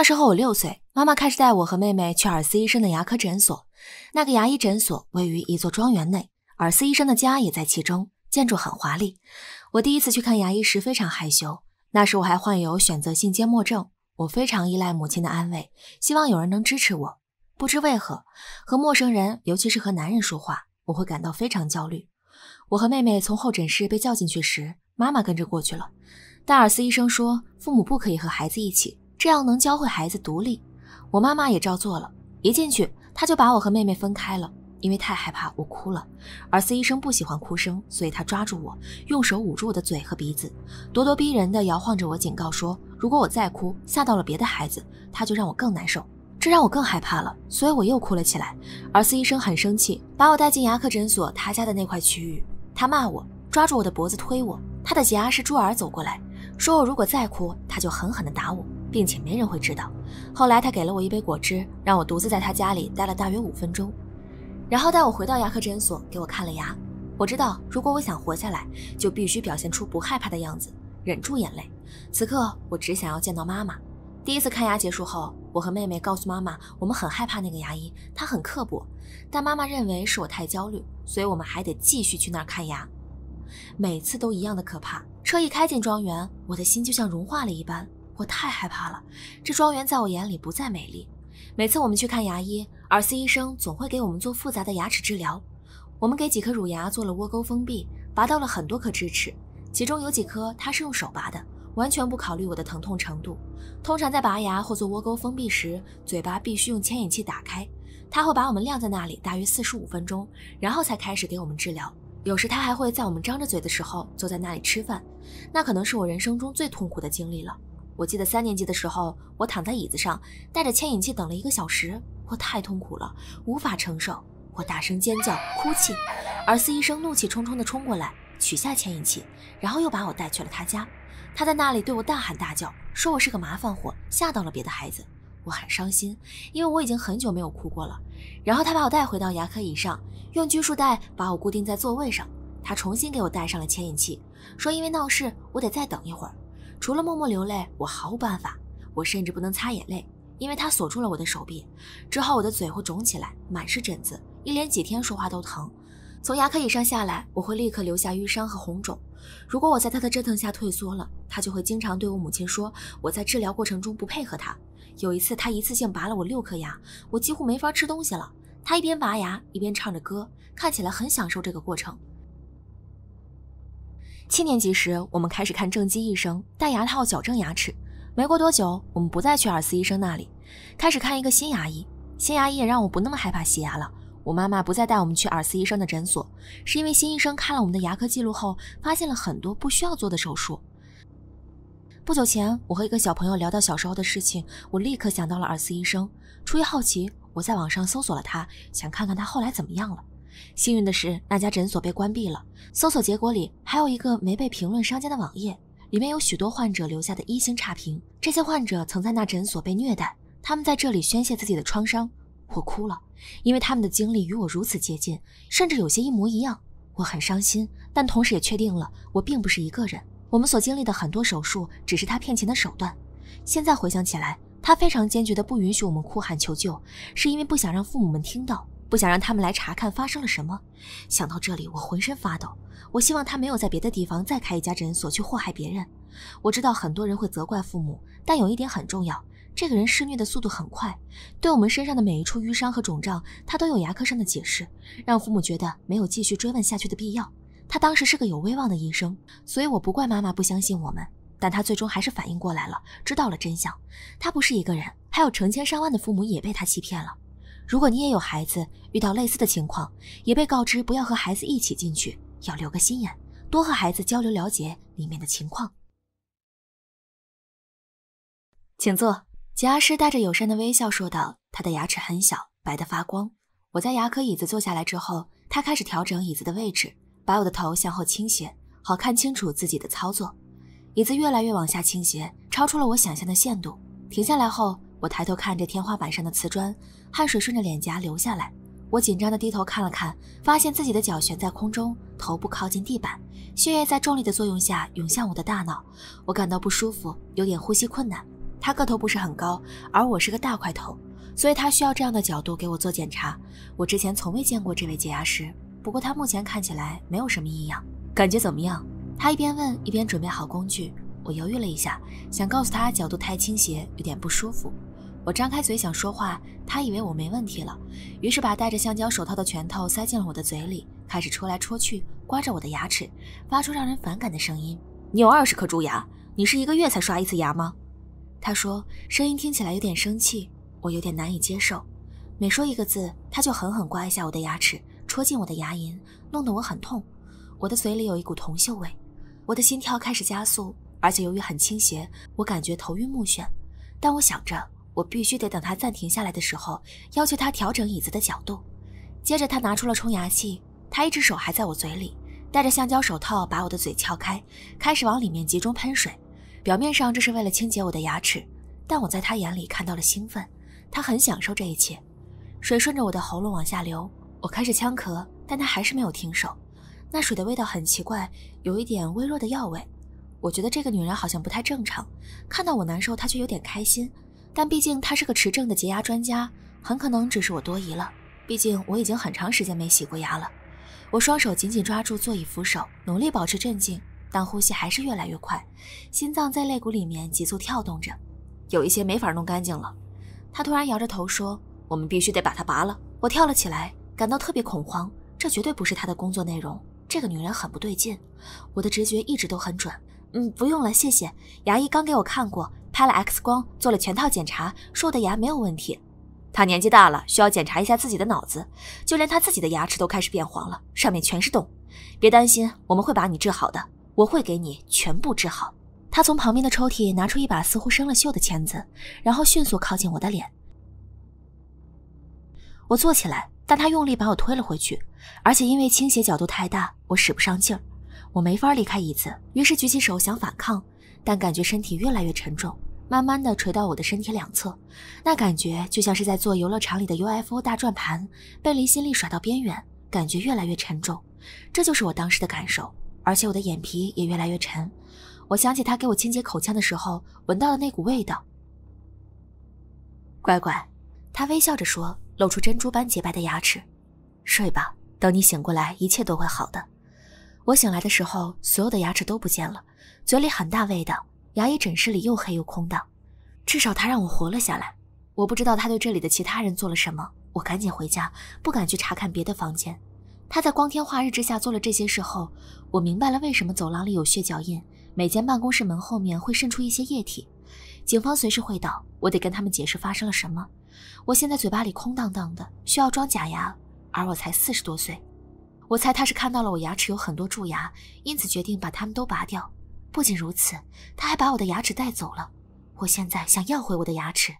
那时候我六岁，妈妈开始带我和妹妹去尔斯医生的牙科诊所。那个牙医诊所位于一座庄园内，尔斯医生的家也在其中，建筑很华丽。我第一次去看牙医时非常害羞。那时我还患有选择性缄默症，我非常依赖母亲的安慰，希望有人能支持我。不知为何，和陌生人，尤其是和男人说话，我会感到非常焦虑。我和妹妹从候诊室被叫进去时，妈妈跟着过去了。戴尔斯医生说，父母不可以和孩子一起。这样能教会孩子独立，我妈妈也照做了。一进去，她就把我和妹妹分开了，因为太害怕我哭了。而司医生不喜欢哭声，所以他抓住我，用手捂住我的嘴和鼻子，咄咄逼人的摇晃着我，警告说：如果我再哭，吓到了别的孩子，他就让我更难受。这让我更害怕了，所以我又哭了起来。而司医生很生气，把我带进牙科诊所他家的那块区域，他骂我，抓住我的脖子推我。他的姐阿什朱儿走过来，说我如果再哭，他就狠狠的打我。并且没人会知道。后来他给了我一杯果汁，让我独自在他家里待了大约五分钟，然后带我回到牙科诊所给我看了牙。我知道，如果我想活下来，就必须表现出不害怕的样子，忍住眼泪。此刻，我只想要见到妈妈。第一次看牙结束后，我和妹妹告诉妈妈，我们很害怕那个牙医，他很刻薄。但妈妈认为是我太焦虑，所以我们还得继续去那儿看牙。每次都一样的可怕。车一开进庄园，我的心就像融化了一般。我太害怕了，这庄园在我眼里不再美丽。每次我们去看牙医，尔斯医生总会给我们做复杂的牙齿治疗。我们给几颗乳牙做了窝沟封闭，拔掉了很多颗智齿，其中有几颗他是用手拔的，完全不考虑我的疼痛程度。通常在拔牙或做窝沟封闭时，嘴巴必须用牵引器打开，他会把我们晾在那里大约四十五分钟，然后才开始给我们治疗。有时他还会在我们张着嘴的时候坐在那里吃饭，那可能是我人生中最痛苦的经历了。我记得三年级的时候，我躺在椅子上，带着牵引器等了一个小时，我太痛苦了，无法承受，我大声尖叫、哭泣，而司医生怒气冲冲地冲过来，取下牵引器，然后又把我带去了他家。他在那里对我大喊大叫，说我是个麻烦货，吓到了别的孩子。我很伤心，因为我已经很久没有哭过了。然后他把我带回到牙科椅上，用拘束带把我固定在座位上。他重新给我戴上了牵引器，说因为闹事，我得再等一会儿。除了默默流泪，我毫无办法。我甚至不能擦眼泪，因为他锁住了我的手臂。之后我的嘴会肿起来，满是疹子，一连几天说话都疼。从牙科椅上下来，我会立刻留下淤伤和红肿。如果我在他的折腾下退缩了，他就会经常对我母亲说我在治疗过程中不配合他。有一次，他一次性拔了我六颗牙，我几乎没法吃东西了。他一边拔牙一边唱着歌，看起来很享受这个过程。七年级时，我们开始看正畸医生戴牙套矫正牙齿。没过多久，我们不再去耳斯医生那里，开始看一个新牙医。新牙医也让我不那么害怕洗牙了。我妈妈不再带我们去尔斯医生的诊所，是因为新医生看了我们的牙科记录后，发现了很多不需要做的手术。不久前，我和一个小朋友聊到小时候的事情，我立刻想到了尔斯医生。出于好奇，我在网上搜索了他，想看看他后来怎么样了。幸运的是，那家诊所被关闭了。搜索结果里还有一个没被评论商家的网页，里面有许多患者留下的一星差评。这些患者曾在那诊所被虐待，他们在这里宣泄自己的创伤。我哭了，因为他们的经历与我如此接近，甚至有些一模一样。我很伤心，但同时也确定了我并不是一个人。我们所经历的很多手术只是他骗钱的手段。现在回想起来，他非常坚决地不允许我们哭喊求救，是因为不想让父母们听到。不想让他们来查看发生了什么。想到这里，我浑身发抖。我希望他没有在别的地方再开一家诊所去祸害别人。我知道很多人会责怪父母，但有一点很重要：这个人施虐的速度很快，对我们身上的每一处淤伤和肿胀，他都有牙科上的解释，让父母觉得没有继续追问下去的必要。他当时是个有威望的医生，所以我不怪妈妈不相信我们。但他最终还是反应过来了，知道了真相。他不是一个人，还有成千上万的父母也被他欺骗了。如果你也有孩子遇到类似的情况，也被告知不要和孩子一起进去，要留个心眼，多和孩子交流，了解里面的情况。请坐，洁牙师带着友善的微笑说道：“他的牙齿很小，白得发光。”我在牙科椅子坐下来之后，他开始调整椅子的位置，把我的头向后倾斜，好看清楚自己的操作。椅子越来越往下倾斜，超出了我想象的限度。停下来后。我抬头看着天花板上的瓷砖，汗水顺着脸颊流下来。我紧张地低头看了看，发现自己的脚悬在空中，头部靠近地板，血液在重力的作用下涌向我的大脑。我感到不舒服，有点呼吸困难。他个头不是很高，而我是个大块头，所以他需要这样的角度给我做检查。我之前从未见过这位解压师，不过他目前看起来没有什么异样。感觉怎么样？他一边问一边准备好工具。我犹豫了一下，想告诉他角度太倾斜，有点不舒服。我张开嘴想说话，他以为我没问题了，于是把戴着橡胶手套的拳头塞进了我的嘴里，开始戳来戳去，刮着我的牙齿，发出让人反感的声音。你有二十颗蛀牙，你是一个月才刷一次牙吗？他说，声音听起来有点生气，我有点难以接受。每说一个字，他就狠狠刮一下我的牙齿，戳进我的牙龈，弄得我很痛。我的嘴里有一股铜锈味，我的心跳开始加速，而且由于很倾斜，我感觉头晕目眩。但我想着。我必须得等他暂停下来的时候，要求他调整椅子的角度。接着，他拿出了冲牙器，他一只手还在我嘴里，戴着橡胶手套把我的嘴撬开，开始往里面集中喷水。表面上这是为了清洁我的牙齿，但我在他眼里看到了兴奋，他很享受这一切。水顺着我的喉咙往下流，我开始呛咳，但他还是没有停手。那水的味道很奇怪，有一点微弱的药味。我觉得这个女人好像不太正常，看到我难受，她却有点开心。但毕竟他是个持证的洁牙专家，很可能只是我多疑了。毕竟我已经很长时间没洗过牙了。我双手紧紧抓住座椅扶手，努力保持镇静，但呼吸还是越来越快，心脏在肋骨里面急速跳动着。有一些没法弄干净了。他突然摇着头说：“我们必须得把它拔了。”我跳了起来，感到特别恐慌。这绝对不是他的工作内容。这个女人很不对劲。我的直觉一直都很准。嗯，不用了，谢谢。牙医刚给我看过。拍了 X 光，做了全套检查，我的牙没有问题。他年纪大了，需要检查一下自己的脑子。就连他自己的牙齿都开始变黄了，上面全是洞。别担心，我们会把你治好的，我会给你全部治好。他从旁边的抽屉拿出一把似乎生了锈的钳子，然后迅速靠近我的脸。我坐起来，但他用力把我推了回去，而且因为倾斜角度太大，我使不上劲儿，我没法离开椅子，于是举起手想反抗，但感觉身体越来越沉重。慢慢的垂到我的身体两侧，那感觉就像是在坐游乐场里的 UFO 大转盘，被离心力甩到边缘，感觉越来越沉重，这就是我当时的感受。而且我的眼皮也越来越沉，我想起他给我清洁口腔的时候闻到的那股味道。乖乖，他微笑着说，露出珍珠般洁白的牙齿，睡吧，等你醒过来，一切都会好的。我醒来的时候，所有的牙齿都不见了，嘴里很大味道。牙医诊室里又黑又空荡，至少他让我活了下来。我不知道他对这里的其他人做了什么。我赶紧回家，不敢去查看别的房间。他在光天化日之下做了这些事后，我明白了为什么走廊里有血脚印，每间办公室门后面会渗出一些液体。警方随时会到，我得跟他们解释发生了什么。我现在嘴巴里空荡荡的，需要装假牙，而我才四十多岁。我猜他是看到了我牙齿有很多蛀牙，因此决定把它们都拔掉。不仅如此，他还把我的牙齿带走了。我现在想要回我的牙齿。